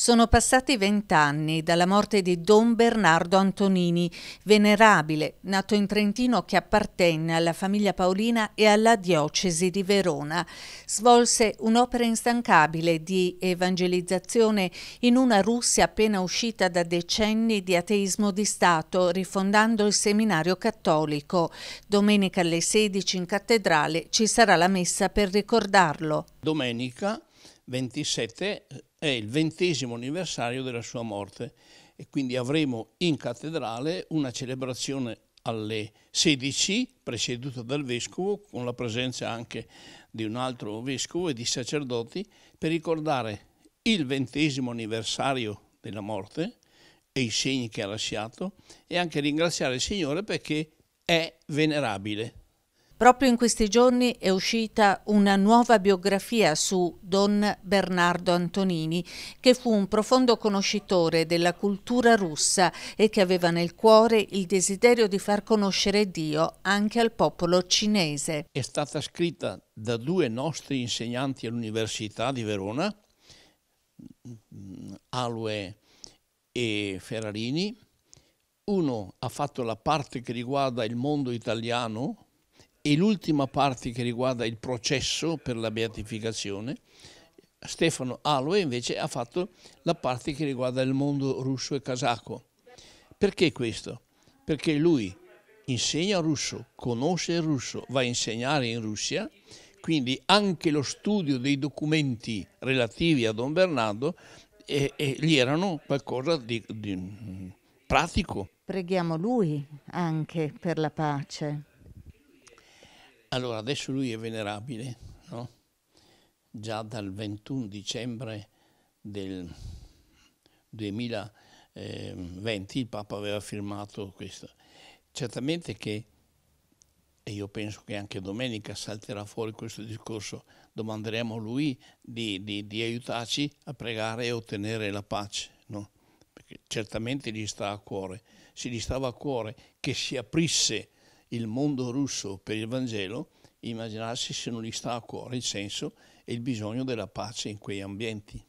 Sono passati vent'anni dalla morte di Don Bernardo Antonini, venerabile, nato in Trentino che appartenne alla famiglia paolina e alla diocesi di Verona. Svolse un'opera instancabile di evangelizzazione in una Russia appena uscita da decenni di ateismo di Stato, rifondando il seminario cattolico. Domenica alle 16 in cattedrale ci sarà la messa per ricordarlo. Domenica 27 eh, è il ventesimo anniversario della sua morte e quindi avremo in cattedrale una celebrazione alle 16 presieduta dal vescovo con la presenza anche di un altro vescovo e di sacerdoti per ricordare il ventesimo anniversario della morte e i segni che ha lasciato e anche ringraziare il Signore perché è venerabile. Proprio in questi giorni è uscita una nuova biografia su Don Bernardo Antonini, che fu un profondo conoscitore della cultura russa e che aveva nel cuore il desiderio di far conoscere Dio anche al popolo cinese. È stata scritta da due nostri insegnanti all'Università di Verona, Alue e Ferrarini. Uno ha fatto la parte che riguarda il mondo italiano e l'ultima parte che riguarda il processo per la beatificazione, Stefano Aloe invece ha fatto la parte che riguarda il mondo russo e casaco. Perché questo? Perché lui insegna russo, conosce il russo, va a insegnare in Russia, quindi anche lo studio dei documenti relativi a Don Bernardo eh, eh, gli erano qualcosa di, di mm, pratico. Preghiamo lui anche per la pace. Allora, adesso lui è venerabile, no? già dal 21 dicembre del 2020 ehm, il Papa aveva firmato questo. Certamente che, e io penso che anche domenica salterà fuori questo discorso, domanderemo a lui di, di, di aiutarci a pregare e ottenere la pace, no? perché certamente gli sta a cuore, se gli stava a cuore che si aprisse il mondo russo per il Vangelo, immaginarsi se non gli sta a cuore il senso e il bisogno della pace in quei ambienti.